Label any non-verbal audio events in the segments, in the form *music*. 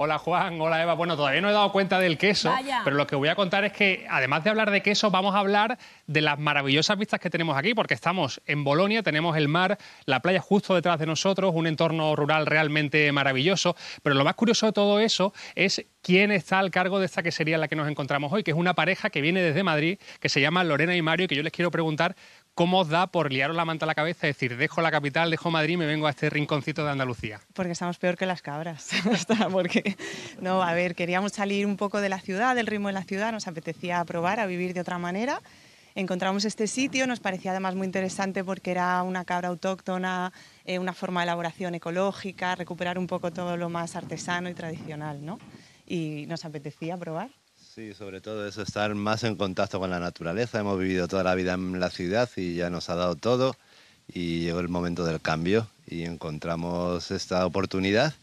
Hola Juan, hola Eva. Bueno, todavía no he dado cuenta del queso, pero lo que voy a contar es que además de hablar de queso, vamos a hablar de las maravillosas vistas que tenemos aquí, porque estamos en Bolonia, tenemos el mar, la playa justo detrás de nosotros, un entorno rural realmente maravilloso. Pero lo más curioso de todo eso es quién está al cargo de esta que sería la que nos encontramos hoy, que es una pareja que viene desde Madrid, que se llama Lorena y Mario, y que yo les quiero preguntar ¿cómo os da por liaros la manta a la cabeza y decir, dejo la capital, dejo Madrid y me vengo a este rinconcito de Andalucía? Porque estamos peor que las cabras. *laughs* Porque, no, a ver, queríamos salir un poco de la ciudad, del ritmo de la ciudad, nos apetecía probar a vivir de otra manera. Encontramos este sitio, nos parecía además muy interesante porque era una cabra autóctona, eh, una forma de elaboración ecológica, recuperar un poco todo lo más artesano y tradicional, ¿no? Y nos apetecía probar. Sí, sobre todo eso, estar más en contacto con la naturaleza. Hemos vivido toda la vida en la ciudad y ya nos ha dado todo y llegó el momento del cambio y encontramos esta oportunidad.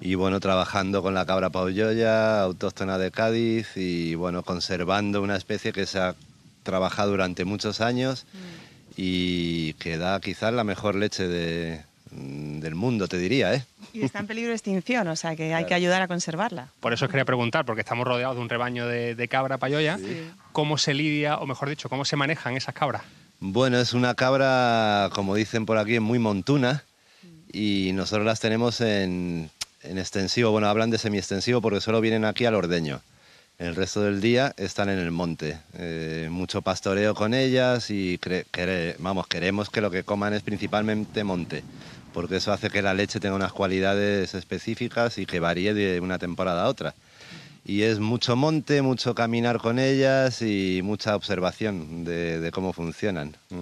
Y bueno, trabajando con la cabra paulloya, autóctona de Cádiz, y bueno, conservando una especie que se ha trabajado durante muchos años mm. y que da quizás la mejor leche del mundo, te diría, ¿eh? Y está en peligro de extinción, o sea que hay que ayudar a conservarla. Por eso os quería preguntar, porque estamos rodeados de un rebaño de, cabra payoya, ¿cómo se lidia, o mejor dicho, cómo se manejan esas cabras? Bueno, es una cabra, como dicen por aquí, muy montuna y nosotros las tenemos en, extensivo. Bueno, hablan de semi-extensivo porque solo vienen aquí al ordeño. El resto del día están en el monte. Eh, mucho pastoreo con ellas y vamos, queremos que lo que coman es principalmente monte porque eso hace que la leche tenga unas cualidades específicas y que varíe de una temporada a otra. Y es mucho monte, mucho caminar con ellas y mucha observación de, cómo funcionan. Mm.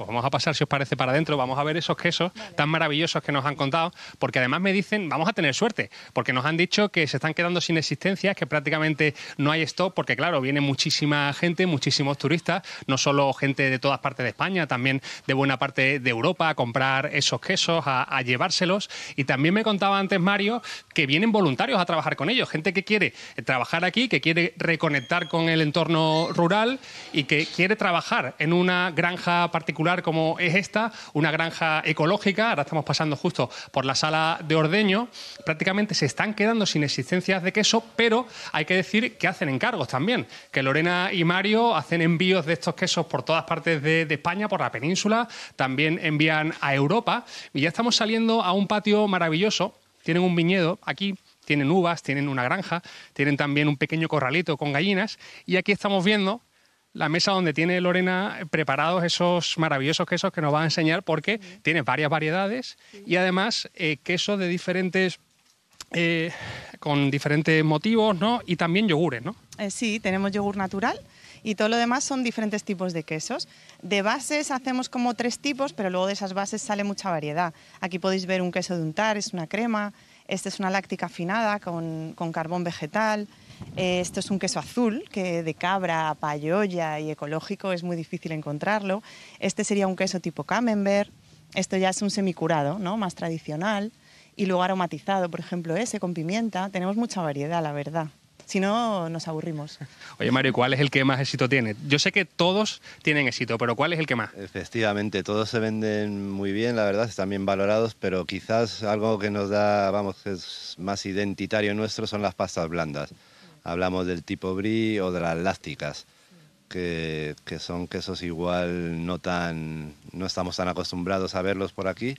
Pues vamos a pasar, si os parece, para adentro, vamos a ver esos quesos tan maravillosos que nos han contado, porque además me dicen, vamos a tener suerte, porque nos han dicho que se están quedando sin existencias, que prácticamente no hay stop porque claro, viene muchísima gente, muchísimos turistas, no solo gente de todas partes de España, también de buena parte de Europa, a comprar esos quesos, a llevárselos. Y también me contaba antes Mario que vienen voluntarios a trabajar con ellos, gente que quiere trabajar aquí, que quiere reconectar con el entorno rural y que quiere trabajar en una granja particular como es esta, una granja ecológica, ahora estamos pasando justo por la sala de ordeño, prácticamente se están quedando sin existencias de queso, pero hay que decir que hacen encargos también, que Lorena y Mario hacen envíos de estos quesos por todas partes de, de España, por la península, también envían a Europa y ya estamos saliendo a un patio maravilloso, tienen un viñedo aquí tienen uvas, tienen una granja, tienen también un pequeño corralito con gallinas y aquí estamos viendo la mesa donde tiene Lorena preparados esos maravillosos quesos que nos va a enseñar porque tiene varias variedades y además eh, quesos de diferentes... Eh, con diferentes motivos, ¿no? Y también yogures, ¿no? Eh, sí, tenemos yogur natural, y todo lo demás son diferentes tipos de quesos. De bases hacemos como tres tipos, pero luego de esas bases sale mucha variedad. Aquí podéis ver un queso de untar, es una crema, esta es una láctica afinada con carbón vegetal, eh, esto es un queso azul, que de cabra, payoya y ecológico es muy difícil encontrarlo. Este sería un queso tipo camembert. Esto ya es un semicurado, ¿no? Más tradicional. Y luego aromatizado, por ejemplo, ese con pimienta. Tenemos mucha variedad, la verdad si no nos aburrimos. *laughs* Oye Mario, ¿cuál es el que más éxito tiene? Yo sé que todos tienen éxito, pero ¿cuál es el que más? Efectivamente, todos se venden muy bien, la verdad, están bien valorados, pero quizás algo que nos da, vamos, es más identitario nuestro son las pastas blandas. Hablamos del tipo brie o de las lácticas, que, son quesos igual no tan, no estamos tan acostumbrados a verlos por aquí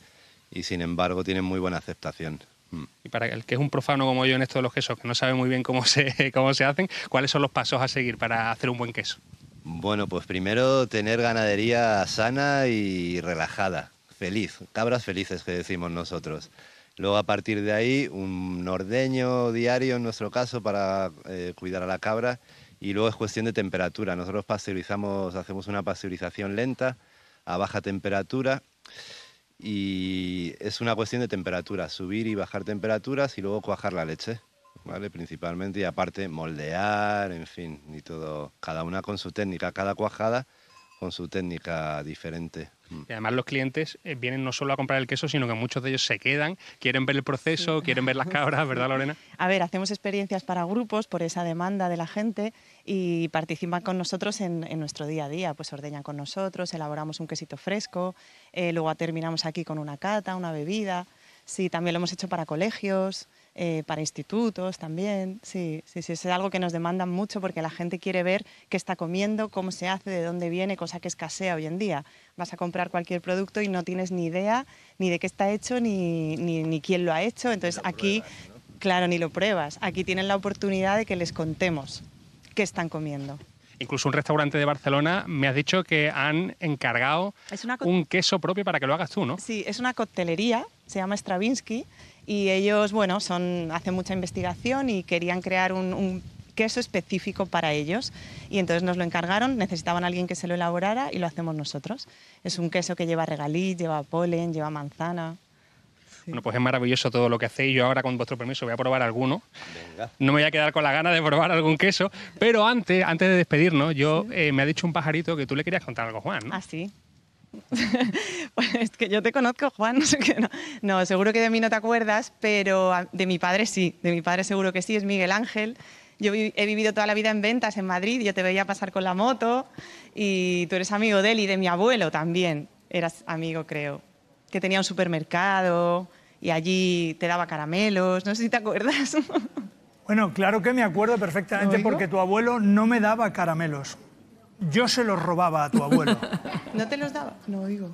y sin embargo tienen muy buena aceptación. Mm. Y para el que es un profano como yo en esto de los quesos, que no sabe muy bien cómo se, *laughs* cómo se hacen, ¿cuáles son los pasos a seguir para hacer un buen queso? Bueno, pues primero tener ganadería sana y relajada, feliz, cabras felices que decimos nosotros. Luego a partir de ahí un ordeño diario en nuestro caso para eh, cuidar a la cabra y luego es cuestión de temperatura. Nosotros pasteurizamos, hacemos una pasteurización lenta a baja temperatura y es una cuestión de temperatura, subir y bajar temperaturas y luego cuajar la leche, ¿vale? Principalmente y aparte moldear, en fin, y todo, cada una con su técnica, cada cuajada con su técnica diferente. Mm. Y además los clientes eh, vienen no solo a comprar el queso, sino que muchos de ellos se quedan, quieren ver el proceso, quieren ver las cabras, ¿verdad Lorena? A ver, hacemos experiencias para grupos por esa demanda de la gente y participan con nosotros en, nuestro día a día, pues ordeñan con nosotros, elaboramos un quesito fresco, eh, luego terminamos aquí con una cata, una bebida, sí, también lo hemos hecho para colegios. Eh, para institutos también. Sí, sí, sí, es algo que nos demandan mucho porque la gente quiere ver qué está comiendo, cómo se hace, de dónde viene, cosa que escasea hoy en día. Vas a comprar cualquier producto y no tienes ni idea ni de qué está hecho ni, ni, quién lo ha hecho. Entonces aquí, claro, ni lo pruebas. Aquí tienen la oportunidad de que les contemos qué están comiendo incluso un restaurante de Barcelona, me ha dicho que han encargado un queso propio para que lo hagas tú, ¿no? Sí, es una coctelería se llama Stravinsky y ellos, bueno, son, hacen mucha investigación y querían crear un, queso específico para ellos. Y entonces nos lo encargaron, necesitaban alguien que se lo elaborara y lo hacemos nosotros. Es un queso que lleva regaliz, lleva polen, lleva manzana. Bueno, pues es maravilloso todo lo que hacéis. Yo ahora, con vuestro permiso, voy a probar alguno. No me voy a quedar con la gana de probar algún queso. Pero antes, antes de despedirnos, yo eh, me ha dicho un pajarito que tú le querías contar algo, Juan. Ah, sí. *laughs* es que yo te conozco, Juan, *laughs* no No. no, seguro que de mí no te acuerdas, pero de mi padre sí, de mi padre seguro que sí, es Miguel Ángel. Yo he vivido toda la vida en ventas en Madrid, yo te veía pasar con la moto y tú eres amigo de él y de mi abuelo también, eras amigo creo, que tenía un supermercado y allí te daba caramelos, no sé si te acuerdas. *laughs* Bueno, claro que me acuerdo perfectamente porque tu abuelo no me daba caramelos. Yo se los robaba a tu abuelo. *laughs* ¿No te los daba? No oigo.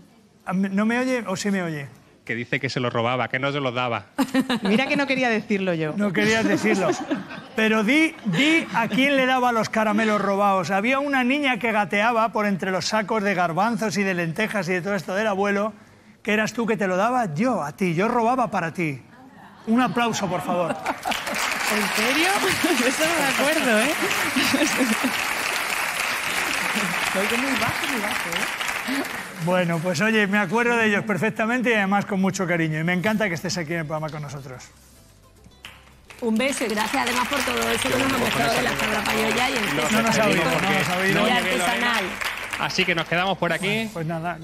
¿No me oye o sí me oye? Que dice que se los robaba, que no se los daba. *laughs* Mira que no quería decirlo yo. No querías decirlo. Pero di, di a quién le daba los caramelos robados. Había una niña que gateaba por entre los sacos de garbanzos y de lentejas y de todo esto del abuelo, que eras tú que te lo daba yo a ti. Yo robaba para ti. Un aplauso, por favor. ¿En serio? *laughs* Eso no de acuerdo, ¿eh? ¿eh? Bueno, pues oye, me acuerdo de ellos perfectamente y además con mucho cariño. Y me encanta que estés aquí en el programa con nosotros. Un beso y gracias además por todo eso que nos ha mostrado de la Fabra Payoya y el no, no nos ha oído, no nos artesanal. Así que nos quedamos por aquí. pues nada.